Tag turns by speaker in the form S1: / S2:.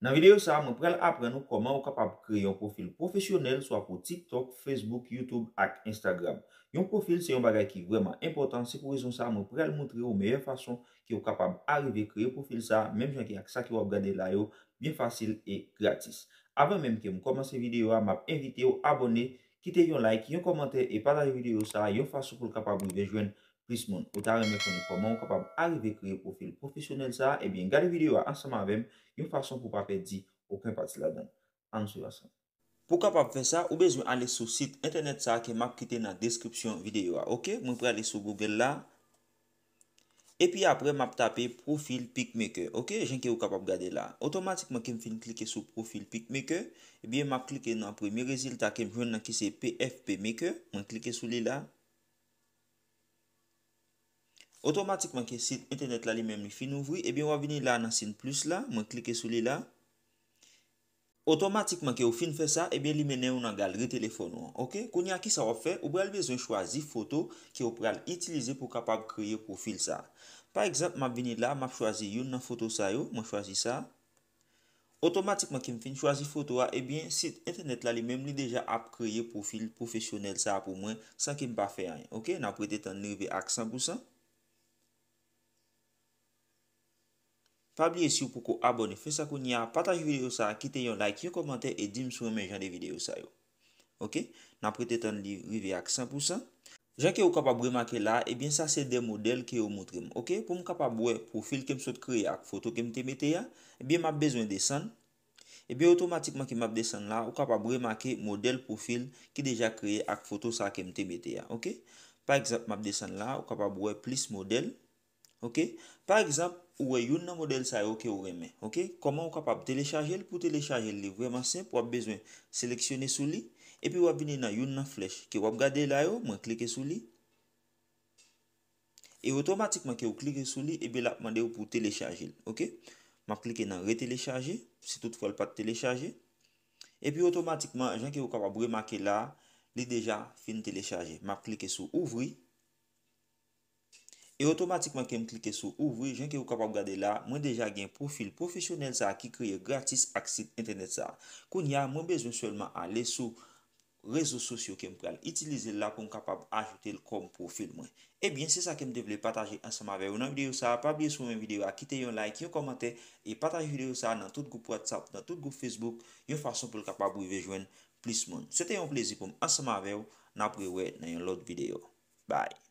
S1: Nan videyo sa, mwen prel apren nou koman ou kapab kreye yon profil profesyonel, swa pou TikTok, Facebook, Youtube ak Instagram. Yon profil se yon bagay ki vreman impotant, se pou rezon sa, mwen prel montre ou meyen fason ki ou kapab arive kreye yon profil sa, menm jwen ki ak sa ki wap gade la yo, bien fasil e gratis. Avan menm ki mwen koman se videyo a, mwen ap envite ou abone, kite yon like, yon komante, e padar videyo sa, yon fason pou l kapab ou rejwen Prismon, ou ta reme koni koman ou kapab arive kreye profil profesyonel sa, ebyen gade videyo a ansama avem yon fason pou pape di ouken pati la den. An sou yasan. Pou kapab fe sa, ou bezwen ale sou sit internet sa ke map kite na deskrypsyon videyo a, okey? Mwen pre ale sou Google la. Epy apre map tape profil Pikmaker, okey? Jenke ou kapab gade la. Otomatikman kem fin klike sou profil Pikmaker, ebyen map klike nan premi rezilta kem joun nan ki se PFP Maker. Mwen klike sou li la. Otomatikman ki sit internet la li men mi fin ouvri, ebyen wavini la nan sin plus la, mwen klike sou li la. Otomatikman ki wafin fe sa, ebyen li menen w nan gal retelefon w. Ok, koun ya ki sa wap fe, w pral vezon chwazi foto ki w pral itilize pou kapab kreye profil sa. Par ekzap, mwen vini la, mwen chwazi yon nan foto sa yo, mwen chwazi sa. Otomatikman ki mfin chwazi foto wa, ebyen sit internet la li men li deja ap kreye profil profesyonel sa pou mwen, sa ki mpa fe a. Ok, nan pwede tan nirve ak san pou sa. Pabliye si ou pou ko abone fè sa kon ya. Patanj videyo sa. Kite yon like, yon komante. E dim sou men jan de videyo sa yo. Ok. Nan prete tan li revi ak 100%. Jan ki ou kapabwe makè la. Ebyen sa se de model ki ou moutrim. Ok. Pou m kapabwe profil kem sot kreye ak foto kem te meteya. Ebyen map bezwen desan. Ebyen otomatikman ki map desan la. Ou kapabwe makè model profil ki deja kreye ak foto sa kem te meteya. Ok. Par ekzap map desan la. Ou kapabwe plis model. Ok. Par ekzap. Ouwe yon nan model sa yo ke ou remen. Ok. Koman ou kapab telechaje l pou telechaje l li vreman semp wap bezwen seleksyone sou li. E pi wap bine nan yon nan flech ki wap gade la yo. Mwen klike sou li. E otomatikman ke ou klike sou li ebe la apman de ou pou telechaje l. Ok. Mwen klike nan re-telechaje. Si tout fwal pat telechaje. E pi otomatikman jan ke ou kapab remake la. Li deja fin telechaje. Mwen klike sou ouvri. E otomatikman kem klike sou ouvri, jen ke ou kapab gade la, mwen deja gen profil profisyonel sa ki kreye gratis aksit internet sa. Koun ya, mwen bezon selman a le sou rezo sosyo kem pral itilize la pou m kapab ajote l kom profil mwen. Ebyen, se sa kem devle pataje ansama veyo nan videyo sa, pa biye sou mwen videyo a kite yon like, yon komante, e pataje videyo sa nan tout goup WhatsApp, nan tout goup Facebook, yon fason pou l kapab ou yvejwen plis moun. Se te yon plezi pou m ansama veyo, nan prewe nan yon lot videyo. Bye!